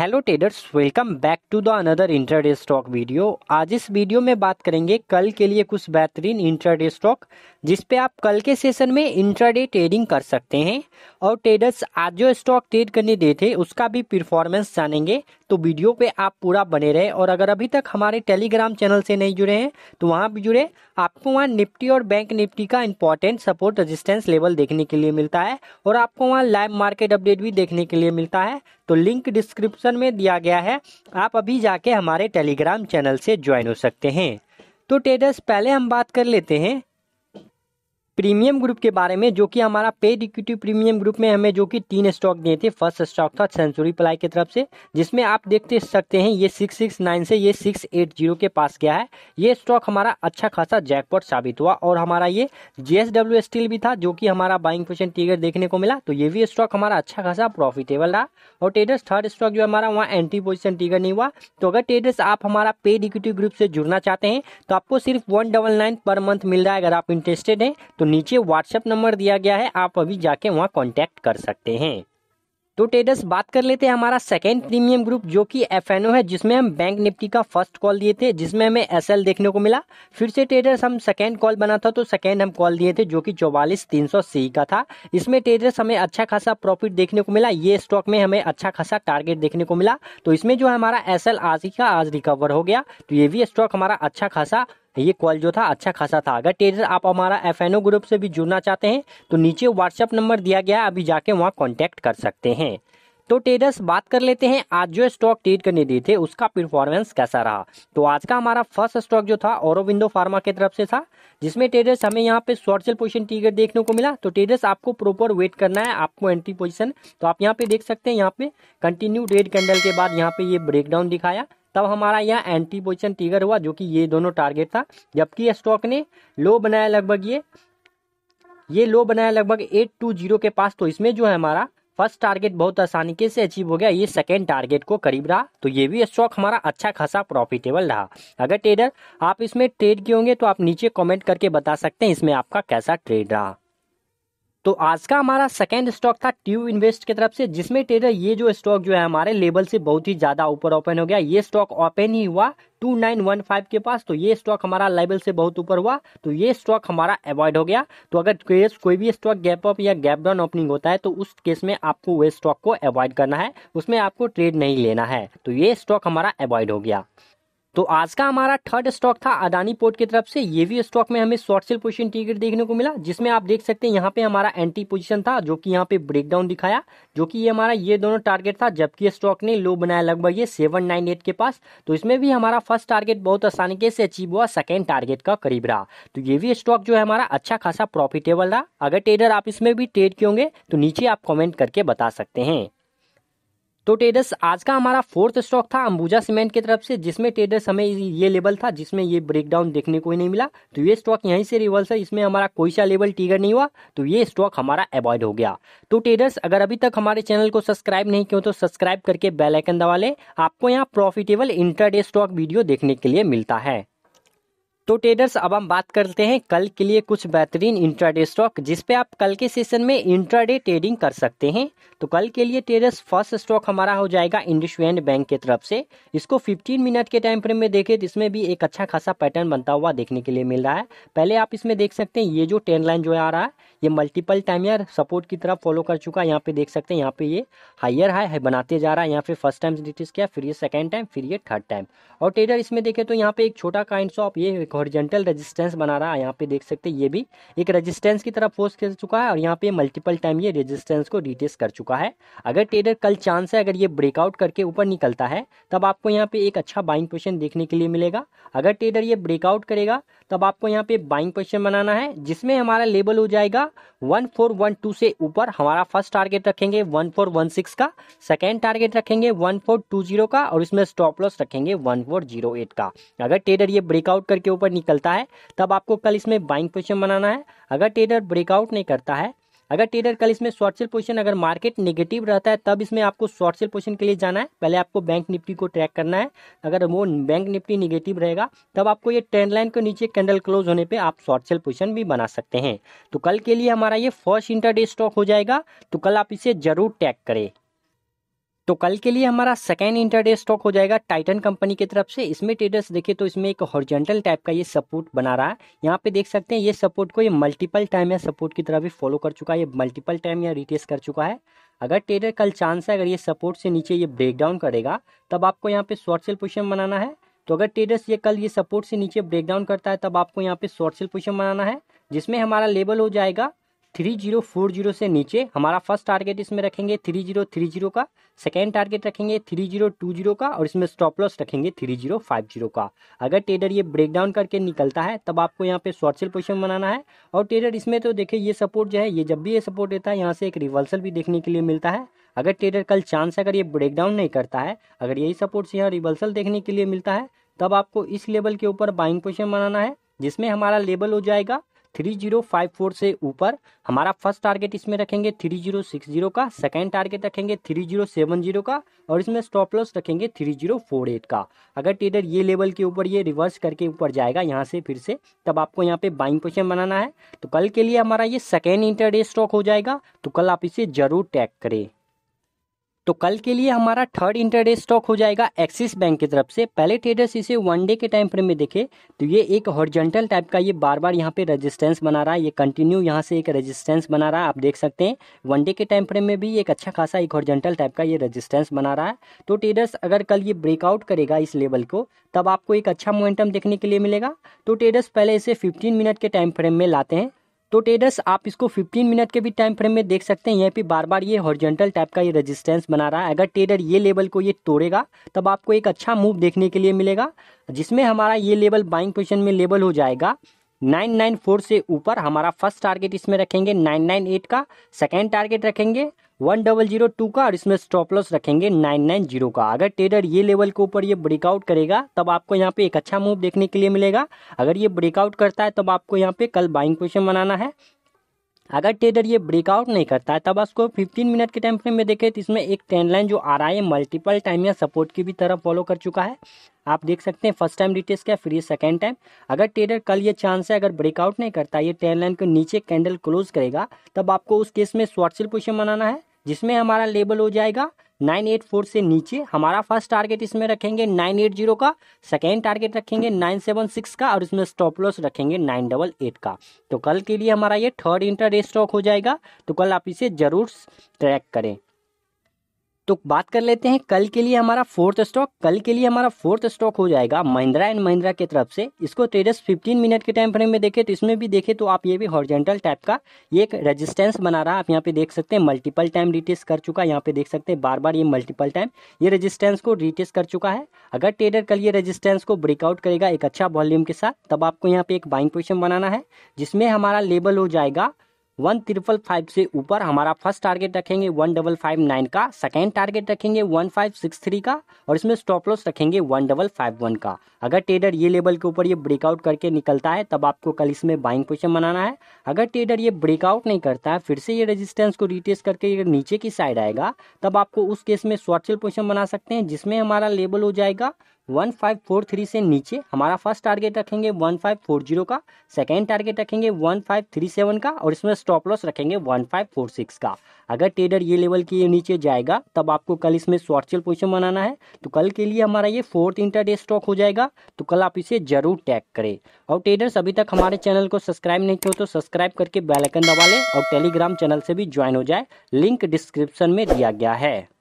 hello traders welcome back to the another intraday stock video आज इस video में बात करेंगे कल के लिए कुछ बेहतरीन इंटरडे स्टॉक जिस पे आप कल के सेशन में इंटरडे ट्रेडिंग कर सकते हैं और ट्रेडर्स आज जो स्टॉक ट्रेड करने देते थे उसका भी परफॉर्मेंस जानेंगे तो वीडियो पे आप पूरा बने रहे और अगर अभी तक हमारे टेलीग्राम चैनल से नहीं जुड़े हैं तो वहाँ भी जुड़े आपको वहाँ निफ्टी और बैंक निफ्टी का इंपॉर्टेंट सपोर्ट रजिस्टेंस लेवल देखने के लिए मिलता है और आपको वहाँ लाइव मार्केट अपडेट भी देखने के लिए मिलता है तो लिंक डिस्क्रिप्शन में दिया गया है आप अभी जाके हमारे टेलीग्राम चैनल से ज्वाइन हो सकते हैं तो ट्रेडर्स पहले हम बात कर लेते हैं प्रीमियम ग्रुप के बारे में जो कि हमारा पेड इक्विटी प्रीमियम ग्रुप में हमें जो कि तीन स्टॉक दिए थे फर्स्ट स्टॉक था सेंचुरी प्लाई की तरफ से जिसमें आप देखते सकते हैं ये सिक्स सिक्स नाइन से ये सिक्स एट जीरो के पास गया है ये स्टॉक हमारा अच्छा खासा जैकपॉट साबित हुआ और हमारा ये जीएसडब्ल्यू स्टील भी था जो कि हमारा बाइंग क्वेश्चन टीगर देखने को मिला तो ये भी स्टॉक हमारा अच्छा खासा प्रॉफिटेबल रहा और टेडर्स थर्ड स्टॉक जो हमारा वहाँ एंट्री पोजिशन टीगर नहीं हुआ तो अगर टेडर्स आप हमारा पेड इक्विटी ग्रुप से जुड़ना चाहते हैं तो आपको सिर्फ वन पर मंथ मिल रहा है अगर आप इंटरेस्टेड हैं तो नीचे व्हाट्सएप नंबर दिया गया है आप अभी जाके वहाँ कॉन्टैक्ट कर सकते हैं तो टेडस बात कर लेते हैं हमारा सेकेंड प्रीमियम ग्रुप जो कि एफ है जिसमें हम बैंक निफ्टी का फर्स्ट कॉल दिए थे जिसमें हमें एस देखने को मिला फिर से टेडर्स हम सेकेंड कॉल बना था तो सेकेंड हम कॉल दिए थे जो कि चौवालीस तीन सौ सी का था इसमें टेडर्स हमें अच्छा खासा प्रॉफिट देखने को मिला ये स्टॉक में हमें अच्छा खासा टारगेट देखने को मिला तो इसमें जो हमारा एस एल आज का आज रिकवर हो गया तो ये भी स्टॉक हमारा अच्छा खासा ये कॉल जो था अच्छा खासा था अगर ट्रेडर आप हमारा एफ ग्रुप से भी जुड़ना चाहते हैं तो नीचे व्हाट्सअप नंबर दिया गया है अभी जाके वहाँ कॉन्टैक्ट कर सकते हैं तो ट्रेडर्स बात कर लेते हैं आज जो स्टॉक ट्रेड करने दिए थे उसका परफॉर्मेंस कैसा रहा तो आज का हमारा फर्स्ट स्टॉक जो था औरविंदो फार्मा की तरफ से था जिसमें ट्रेडर्स हमें यहाँ पे शॉर्ट सेल पोजीशन टीगर देखने को मिला तो ट्रेडर्स आपको प्रॉपर वेट करना है आपको एंट्री पोजीशन तो आप यहाँ पे देख सकते हैं यहाँ पे कंटिन्यू रेड कैंडल के बाद यहाँ पे ये ब्रेकडाउन दिखाया तब हमारा यहाँ एंटी पोजिशन टिगर हुआ जो कि ये दोनों टारगेट था जबकि स्टॉक ने लो बनाया लगभग ये ये लो बनाया लगभग एट टू जीरो के पास तो इसमें जो है हमारा फर्स्ट टारगेट बहुत आसानी के से अचीव हो गया ये सेकेंड टारगेट को करीब रहा तो ये भी स्टॉक हमारा अच्छा खासा प्रॉफिटेबल रहा अगर ट्रेडर आप इसमें ट्रेड किए होंगे तो आप नीचे कमेंट करके बता सकते हैं इसमें आपका कैसा ट्रेड रहा तो आज का हमारा सेकेंड स्टॉक था ट्यू इन्वेस्ट की तरफ से जिसमें ट्रेडर ये जो स्टॉक जो है हमारे लेवल से बहुत ही ज़्यादा ऊपर ओपन हो गया ये स्टॉक ओपन ही हुआ 2915 के पास तो ये स्टॉक हमारा लेवल से बहुत ऊपर हुआ तो ये स्टॉक हमारा अवॉइड हो गया तो अगर केस कोई भी स्टॉक गैप अप या गैप डाउन ओपनिंग होता है तो उस केस में आपको वे स्टॉक को अवॉइड करना है उसमें आपको ट्रेड नहीं लेना है तो ये स्टॉक हमारा अवॉइड हो गया तो आज का हमारा थर्ड स्टॉक था अदानी पोर्ट की तरफ से ये भी स्टॉक में हमें शॉर्ट सेल पोजीशन टिकट देखने को मिला जिसमें आप देख सकते हैं यहाँ पे हमारा एंट्री पोजीशन था जो कि यहाँ पे ब्रेकडाउन दिखाया जो कि ये हमारा ये दोनों टारगेट था जबकि स्टॉक ने लो बनाया लगभग ये सेवन नाइन एट के पास तो इसमें भी हमारा फर्स्ट टारगेट बहुत आसानी से अचीव हुआ सेकेंड टारगेट का करीब रहा तो ये भी स्टॉक जो है हमारा अच्छा खासा प्रॉफिटेबल रहा अगर ट्रेडर आप इसमें भी ट्रेड किए होंगे तो नीचे आप कॉमेंट करके बता सकते हैं तो ट्रेडर्स आज का हमारा फोर्थ स्टॉक था अंबुजा सीमेंट की तरफ से जिसमें ट्रेडर्स हमें ये लेवल था जिसमें ये ब्रेकडाउन देखने को ही नहीं मिला तो ये स्टॉक यहीं से रिवर्स है इसमें हमारा कोई सा लेवल टिगर नहीं हुआ तो ये स्टॉक हमारा अवॉइड हो गया तो ट्रेडर्स अगर अभी तक हमारे चैनल को सब्सक्राइब नहीं किया तो सब्सक्राइब करके बेलाइकन दबा लें आपको यहाँ प्रॉफिटेबल इंटरडे स्टॉक वीडियो देखने के लिए मिलता है तो ट्रेडर्स अब हम बात करते हैं कल के लिए कुछ बेहतरीन इंट्राडे स्टॉक जिसपे आप कल के सेशन में इंट्राडे ट्रेडिंग कर सकते हैं तो कल के लिए ट्रेडर्स फर्स्ट स्टॉक हमारा हो जाएगा इंडस्ट्रियड बैंक की तरफ से इसको 15 मिनट के टाइम फ्रेम में देखें तो इसमें भी एक अच्छा खासा पैटर्न बनता हुआ देखने के लिए मिल रहा है पहले आप इसमें देख सकते हैं ये जो टेन लाइन जो आ रहा है ये मल्टीपल टाइम यार सपोर्ट की तरफ फॉलो कर चुका है यहाँ पे देख सकते हैं यहाँ पे ये हाइयर हाई है बनाते जा रहा है यहाँ पे फर्स्ट टाइम रिटीज किया फिर ये सेकेंड टाइम फिर ये थर्ड टाइम और ट्रेडर इसमें देखे तो यहाँ पे एक छोटा काइंड ऑफ ये हॉरिजेंटल रेजिस्टेंस बना रहा है यहाँ पे देख सकते हैं ये भी एक रेजिस्टेंस की तरफ फोर्स कर चुका है और यहाँ पे मल्टीपल टाइम ये रेजिस्टेंस को रिटेस कर चुका है अगर ट्रेडर कल चांस है अगर ये ब्रेकआउट करके ऊपर निकलता है तब आपको यहाँ पे एक अच्छा बाइंग पोजिशन देखने के लिए मिलेगा अगर ट्रेडर ये ब्रेकआउट करेगा तब आपको यहाँ पे बाइंग पोजिशन बनाना है जिसमें हमारा लेबल हो जाएगा वन फोर वन टू से ऊपर हमारा फर्स्ट टारगेट रखेंगे वन फोर वन सिक्स का सेकेंड टारगेट रखेंगे वन फोर टू जीरो का और इसमें स्टॉप लॉस रखेंगे वन फोर जीरो एट का अगर ट्रेडर ये ब्रेकआउट करके ऊपर निकलता है तब आपको कल इसमें बाइंग पोजिशन बनाना है अगर ट्रेडर ब्रेकआउट नहीं करता है अगर ट्रेडर कल इसमें शॉर्ट सेल पोजीशन अगर मार्केट नेगेटिव रहता है तब इसमें आपको शॉर्ट सेल पोजीशन के लिए जाना है पहले आपको बैंक निफ्टी को ट्रैक करना है अगर वो बैंक निफ्टी निगेटिव रहेगा तब आपको ये ट्रेंड लाइन के नीचे कैंडल क्लोज होने पर आप शॉर्ट सेल पोजिशन भी बना सकते हैं तो कल के लिए हमारा ये फर्स्ट इंटरडे स्टॉक हो जाएगा तो कल आप इसे जरूर ट्रैक करें तो कल के लिए हमारा सेकेंड इंटरडे स्टॉक हो जाएगा टाइटन कंपनी की तरफ से इसमें ट्रेडर्स देखे तो इसमें एक हॉर्जेंटल टाइप का ये सपोर्ट बना रहा है यहाँ पे देख सकते हैं ये सपोर्ट को ये मल्टीपल टाइम या सपोर्ट की तरह भी फॉलो कर चुका है ये मल्टीपल टाइम या रिटेस कर चुका है अगर ट्रेडर कल चांस है अगर ये सपोर्ट से नीचे ये ब्रेक डाउन करेगा तब आपको यहाँ पे शॉर्ट सेल पोजिशन बनाना है तो अगर ट्रेडर्स ये कल ये सपोर्ट से नीचे ब्रेक डाउन करता है तब आपको यहाँ पे शॉर्ट सेल पोजिशन बनाना है जिसमें हमारा लेवल हो जाएगा थ्री जीरो फोर जीरो से नीचे हमारा फर्स्ट टारगेट इसमें रखेंगे थ्री जीरो थ्री जीरो का सेकेंड टारगेट रखेंगे थ्री जीरो टू जीरो का और इसमें स्टॉप लॉस रखेंगे थ्री जीरो फाइव जीरो का अगर ट्रेडर ये ब्रेक डाउन करके निकलता है तब आपको यहाँ पे शॉर्ट सेल पोजिशन बनाना है और ट्रेडर इसमें तो देखिए ये सपोर्ट जो है ये जब भी ये सपोर्ट देता है यहाँ से एक रिवर्सल भी देखने के लिए मिलता है अगर ट्रेडर कल चांस अगर ये ब्रेक डाउन नहीं करता है अगर यही सपोर्ट से यहाँ रिवर्सल देखने के लिए मिलता है तब आपको इस लेवल के ऊपर बाइंग पोजिशन बनाना है जिसमें हमारा लेवल हो जाएगा थ्री जीरो फाइव फोर से ऊपर हमारा फर्स्ट टारगेट इसमें रखेंगे थ्री जीरो सिक्स जीरो का सेकेंड टारगेट रखेंगे थ्री जीरो सेवन जीरो का और इसमें स्टॉप लॉस रखेंगे थ्री जीरो फोर एट का अगर ट्रेडर ये लेवल के ऊपर ये रिवर्स करके ऊपर जाएगा यहाँ से फिर से तब आपको यहाँ पे बाइंग पोजिशन बनाना है तो कल के लिए हमारा ये सेकेंड इंटरडे स्टॉक हो जाएगा तो कल आप इसे जरूर टैग करें तो कल के लिए हमारा थर्ड इंटरडे स्टॉक हो जाएगा एक्सिस बैंक की तरफ से पहले ट्रेडर्स इसे वन डे के टाइम फ्रेम में देखे तो ये एक हॉर्जेंटल टाइप का ये बार बार यहाँ पे रेजिस्टेंस बना रहा है ये कंटिन्यू यहाँ से एक रेजिस्टेंस बना रहा है आप देख सकते हैं वन डे के टाइम फ्रेम में भी एक अच्छा खासा एक हॉर्जेंटल टाइप का ये रजिस्टेंस बना रहा है तो ट्रेडर्स अगर कल ये ब्रेकआउट करेगा इस लेवल को तब आपको एक अच्छा मोमेंटम देखने के लिए मिलेगा तो ट्रेडर्स पहले इसे फिफ्टीन मिनट के टाइम फ्रेम में लाते हैं तो टेडर्स आप इसको 15 मिनट के भी टाइम फ्रेम में देख सकते हैं यहाँ पे बार बार ये हॉर्जेंटल टाइप का ये रेजिस्टेंस बना रहा है अगर टेडर ये लेवल को ये तोड़ेगा तब आपको एक अच्छा मूव देखने के लिए मिलेगा जिसमें हमारा ये लेवल बाइंग पोजिशन में लेवल हो जाएगा 994 से ऊपर हमारा फर्स्ट टारगेट इसमें रखेंगे 998 का सेकेंड टारगेट रखेंगे वन डबल जीरो टू का और इसमें स्टॉप लॉस रखेंगे नाइन नाइन जीरो का अगर ट्रेडर ये लेवल के ऊपर ये ब्रेकआउट करेगा तब आपको यहाँ पे एक अच्छा मूव देखने के लिए मिलेगा अगर ये ब्रेकआउट करता है तब आपको यहाँ पे कल बाइंग पोजिशन बनाना है अगर ट्रेडर ये ब्रेकआउट नहीं करता है तब आपको 15 मिनट के टाइम फ्रेम में देखें तो इसमें एक ट्रेंड लाइन जो आ रहा है मल्टीपल टाइम या सपोर्ट की भी तरफ फॉलो कर चुका है आप देख सकते हैं फर्स्ट टाइम डिटेल्स का फिर ये सेकेंड टाइम अगर ट्रेडर कल ये चांस है अगर ब्रेकआउट नहीं करता ये ट्रेंड लाइन को नीचे कैंडल क्लोज करेगा तब आपको उस केस में शॉर्ट सेल पोजिशन बनाना है जिसमें हमारा लेबल हो जाएगा 984 से नीचे हमारा फर्स्ट टारगेट इसमें रखेंगे 980 का सेकेंड टारगेट रखेंगे 976 का और इसमें स्टॉप लॉस रखेंगे 988 का तो कल के लिए हमारा ये थर्ड इंटर स्टॉक हो जाएगा तो कल आप इसे ज़रूर ट्रैक करें तो बात कर लेते हैं कल के लिए हमारा फोर्थ स्टॉक कल के लिए हमारा फोर्थ स्टॉक हो जाएगा महिंद्रा एंड महिंद्रा के तरफ से इसको ट्रेडर्स 15 मिनट के टाइम फ्रेम में देखें तो इसमें भी देखें तो आप ये भी हॉर्जेंटल टाइप का ये एक रेजिस्टेंस बना रहा है आप यहाँ पे देख सकते हैं मल्टीपल टाइम रिटेस्ट कर चुका है यहाँ पे देख सकते हैं बार बार ये मल्टीपल टाइम ये रजिस्टेंस को रिटेस्ट कर चुका है अगर ट्रेडर कल ये रजिस्टेंस को ब्रेकआउट करेगा एक अच्छा वॉल्यूम के साथ तब आपको यहाँ पे एक बाइंग पोजिशन बनाना है जिसमें हमारा लेबल हो जाएगा वन ट्रिपल फाइव से ऊपर हमारा फर्स्ट टारगेट रखेंगे वन डबल फाइव नाइन का सेकेंड टारगेट रखेंगे वन फाइव सिक्स थ्री का और इसमें स्टॉप लॉस रखेंगे वन डबल फाइव वन का अगर ट्रेडर ये लेवल के ऊपर ये ब्रेकआउट करके निकलता है तब आपको कल इसमें बाइंग पोजिशन बनाना है अगर ट्रेडर ये ब्रेकआउट नहीं करता है फिर से ये रेजिस्टेंस को रिटेस करके ये नीचे की साइड आएगा तब आपको उस केस में शॉर्ट सेल पोजिशन बना सकते हैं जिसमें हमारा लेवल हो जाएगा वन फाइव फोर थ्री से नीचे हमारा फर्स्ट टारगेट रखेंगे वन फाइव फोर जीरो का सेकेंड टारगेट रखेंगे वन फाइव थ्री सेवन का और इसमें स्टॉप लॉस रखेंगे वन फाइव फोर सिक्स का अगर ट्रेडर ये लेवल के नीचे जाएगा तब आपको कल इसमें शॉर्ट सेल पोजिशन बनाना है तो कल के लिए हमारा ये फोर्थ इंटरडे स्टॉक हो जाएगा तो कल आप इसे जरूर टैग करें और ट्रेडर्स अभी तक हमारे चैनल को सब्सक्राइब नहीं किया तो सब्सक्राइब करके बेलाइकन दबा लें और टेलीग्राम चैनल से भी ज्वाइन हो जाए लिंक डिस्क्रिप्शन में दिया गया है